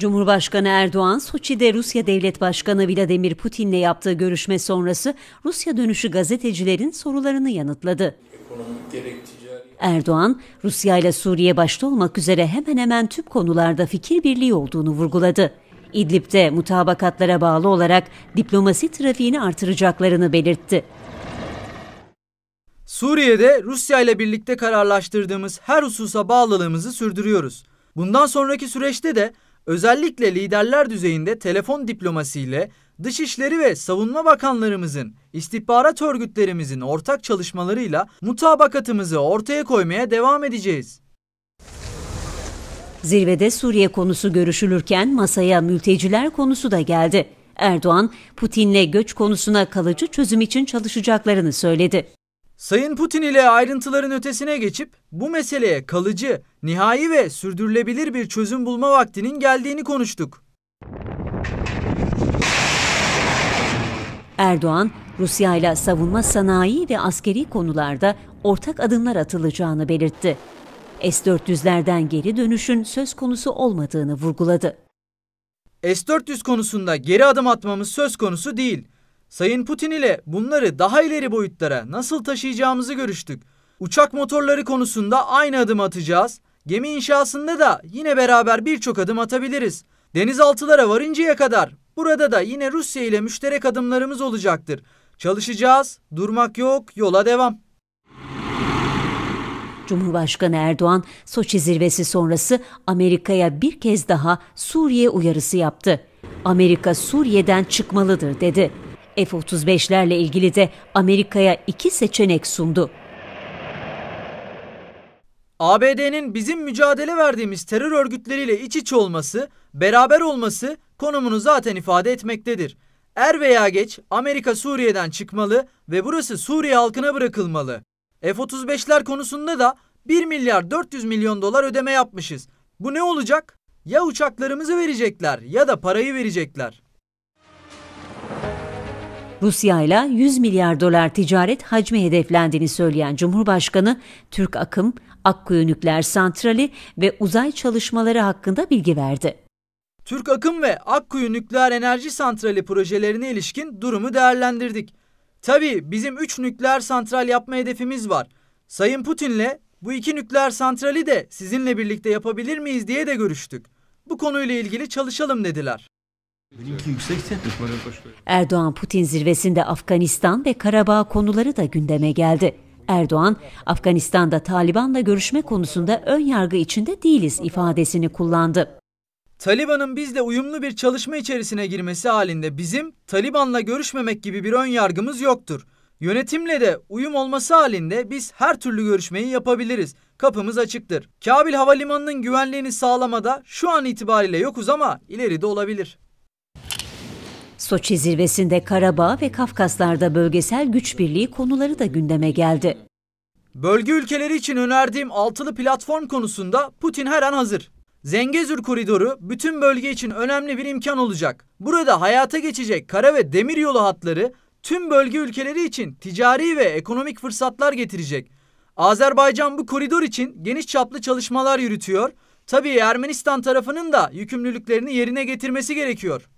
Cumhurbaşkanı Erdoğan, Soçi'de Rusya Devlet Başkanı Vladimir Putin'le yaptığı görüşme sonrası Rusya dönüşü gazetecilerin sorularını yanıtladı. Erdoğan, Rusya ile Suriye başta olmak üzere hemen hemen tüm konularda fikir birliği olduğunu vurguladı. İdlib'de mutabakatlara bağlı olarak diplomasi trafiğini artıracaklarını belirtti. Suriye'de Rusya ile birlikte kararlaştırdığımız her hususa bağlılığımızı sürdürüyoruz. Bundan sonraki süreçte de özellikle liderler düzeyinde telefon diplomasiyle Dışişleri ve Savunma Bakanlarımızın, istihbarat örgütlerimizin ortak çalışmalarıyla mutabakatımızı ortaya koymaya devam edeceğiz. Zirvede Suriye konusu görüşülürken masaya mülteciler konusu da geldi. Erdoğan, Putin'le göç konusuna kalıcı çözüm için çalışacaklarını söyledi. Sayın Putin ile ayrıntıların ötesine geçip bu meseleye kalıcı, nihai ve sürdürülebilir bir çözüm bulma vaktinin geldiğini konuştuk. Erdoğan, Rusya ile savunma sanayi ve askeri konularda ortak adımlar atılacağını belirtti. S-400'lerden geri dönüşün söz konusu olmadığını vurguladı. S-400 konusunda geri adım atmamız söz konusu değil. Sayın Putin ile bunları daha ileri boyutlara nasıl taşıyacağımızı görüştük. Uçak motorları konusunda aynı adım atacağız. Gemi inşasında da yine beraber birçok adım atabiliriz. Denizaltılara varıncaya kadar burada da yine Rusya ile müşterek adımlarımız olacaktır. Çalışacağız, durmak yok, yola devam. Cumhurbaşkanı Erdoğan, Soçi zirvesi sonrası Amerika'ya bir kez daha Suriye uyarısı yaptı. Amerika Suriye'den çıkmalıdır dedi. F-35'lerle ilgili de Amerika'ya iki seçenek sundu. ABD'nin bizim mücadele verdiğimiz terör örgütleriyle iç içe olması, beraber olması konumunu zaten ifade etmektedir. Er veya geç Amerika Suriye'den çıkmalı ve burası Suriye halkına bırakılmalı. F-35'ler konusunda da 1 milyar 400 milyon dolar ödeme yapmışız. Bu ne olacak? Ya uçaklarımızı verecekler ya da parayı verecekler. Rusya ile 100 milyar dolar ticaret hacmi hedeflendiğini söyleyen Cumhurbaşkanı, Türk Akım, Akkuyu Nükleer Santrali ve uzay çalışmaları hakkında bilgi verdi. Türk Akım ve Akkuyu Nükleer Enerji Santrali projelerine ilişkin durumu değerlendirdik. Tabii bizim 3 nükleer santral yapma hedefimiz var. Sayın Putin'le bu iki nükleer santrali de sizinle birlikte yapabilir miyiz diye de görüştük. Bu konuyla ilgili çalışalım dediler. Şey. Erdoğan Putin zirvesinde Afganistan ve Karabağ konuları da gündeme geldi. Erdoğan, Afganistan'da Taliban'la görüşme konusunda ön yargı içinde değiliz ifadesini kullandı. Taliban'ın bizle uyumlu bir çalışma içerisine girmesi halinde bizim Taliban'la görüşmemek gibi bir ön yargımız yoktur. Yönetimle de uyum olması halinde biz her türlü görüşmeyi yapabiliriz. Kapımız açıktır. Kabil Havalimanı'nın güvenliğini sağlamada şu an itibariyle yokuz ama ileride olabilir. Soçi zirvesinde Karabağ ve Kafkaslar'da bölgesel güç birliği konuları da gündeme geldi. Bölge ülkeleri için önerdiğim altılı platform konusunda Putin her an hazır. Zengezur koridoru bütün bölge için önemli bir imkan olacak. Burada hayata geçecek kara ve demir yolu hatları tüm bölge ülkeleri için ticari ve ekonomik fırsatlar getirecek. Azerbaycan bu koridor için geniş çaplı çalışmalar yürütüyor. Tabii Ermenistan tarafının da yükümlülüklerini yerine getirmesi gerekiyor.